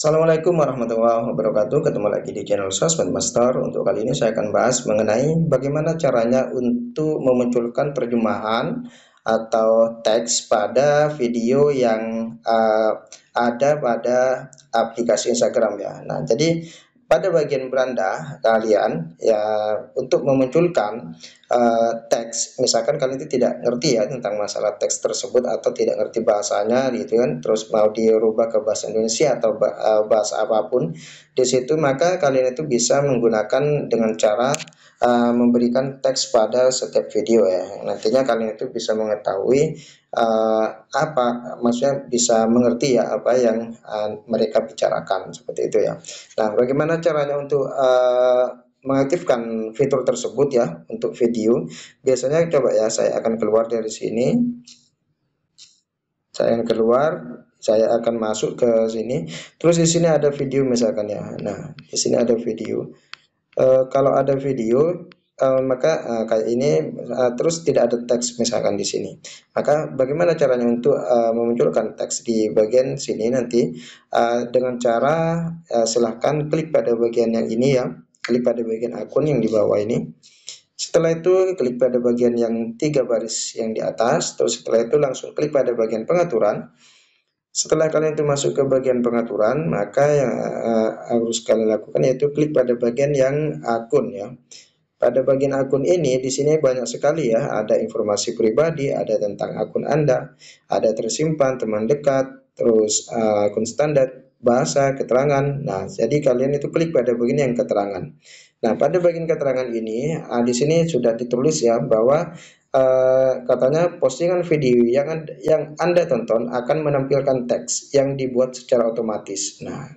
Assalamualaikum warahmatullahi wabarakatuh Ketemu lagi di channel Sosmed Master Untuk kali ini saya akan bahas mengenai Bagaimana caranya untuk memunculkan terjemahan Atau teks pada video yang uh, ada pada aplikasi Instagram ya Nah jadi pada bagian beranda kalian ya untuk memunculkan uh, teks misalkan kalian itu tidak ngerti ya tentang masalah teks tersebut atau tidak ngerti bahasanya gitu kan terus mau dirubah ke bahasa Indonesia atau eh, bahasa apapun di situ maka kalian itu bisa menggunakan dengan cara uh, memberikan teks pada setiap video ya nantinya kalian itu bisa mengetahui uh, apa maksudnya bisa mengerti ya apa yang uh, mereka bicarakan seperti itu ya. Nah, bagaimana caranya untuk uh, mengaktifkan fitur tersebut ya untuk video? Biasanya coba ya saya akan keluar dari sini. Saya akan keluar, saya akan masuk ke sini. Terus di sini ada video misalkan ya. Nah, di sini ada video. Uh, kalau ada video Eh, maka uh, kayak ini uh, terus tidak ada teks misalkan di sini maka bagaimana caranya untuk uh, memunculkan teks di bagian sini nanti uh, dengan cara uh, silahkan klik pada bagian yang ini ya klik pada bagian akun yang di bawah ini setelah itu klik pada bagian yang tiga baris yang di atas terus setelah itu langsung klik pada bagian pengaturan setelah kalian itu masuk ke bagian pengaturan, maka yang uh, harus kalian lakukan yaitu klik pada bagian yang akun ya. Pada bagian akun ini, di sini banyak sekali ya, ada informasi pribadi, ada tentang akun Anda, ada tersimpan, teman dekat, terus uh, akun standar, bahasa, keterangan. Nah, jadi kalian itu klik pada bagian yang keterangan. Nah, pada bagian keterangan ini, uh, di sini sudah ditulis ya bahwa Uh, katanya postingan video yang yang Anda tonton akan menampilkan teks yang dibuat secara otomatis. Nah,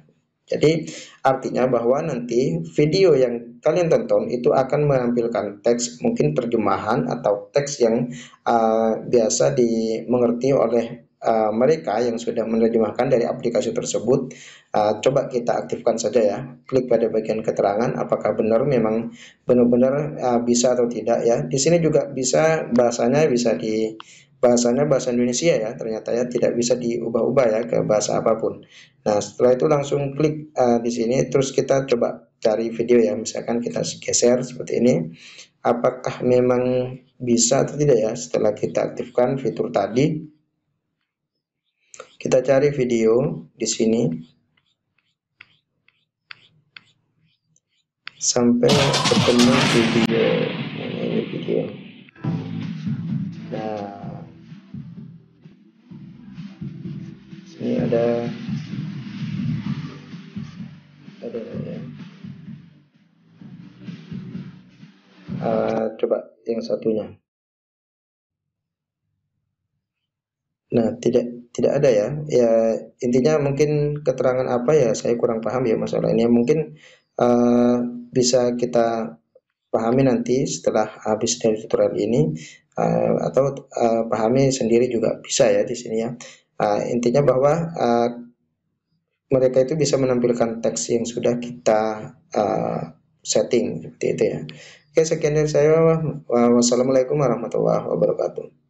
jadi artinya bahwa nanti video yang kalian tonton itu akan menampilkan teks mungkin terjemahan atau teks yang uh, biasa dimengerti oleh uh, mereka yang sudah menerjemahkan dari aplikasi tersebut. Uh, coba kita aktifkan saja ya, klik pada bagian keterangan apakah benar memang benar-benar uh, bisa atau tidak ya. Di sini juga bisa bahasanya bisa di bahasanya bahasa Indonesia ya ternyata ya tidak bisa diubah-ubah ya ke bahasa apapun nah setelah itu langsung klik uh, di sini terus kita coba cari video ya misalkan kita geser seperti ini apakah memang bisa atau tidak ya setelah kita aktifkan fitur tadi kita cari video di sini sampai ketemu video ini video nah ini ada ada ya. Uh, coba yang satunya. Nah, tidak tidak ada ya. Ya intinya mungkin keterangan apa ya saya kurang paham ya masalah ini. Mungkin uh, bisa kita pahami nanti setelah habis dari tutorial ini uh, atau uh, pahami sendiri juga bisa ya di sini ya uh, intinya bahwa uh, mereka itu bisa menampilkan teks yang sudah kita uh, setting seperti itu ya. Oke sekian dari saya. Wassalamualaikum warahmatullahi wabarakatuh.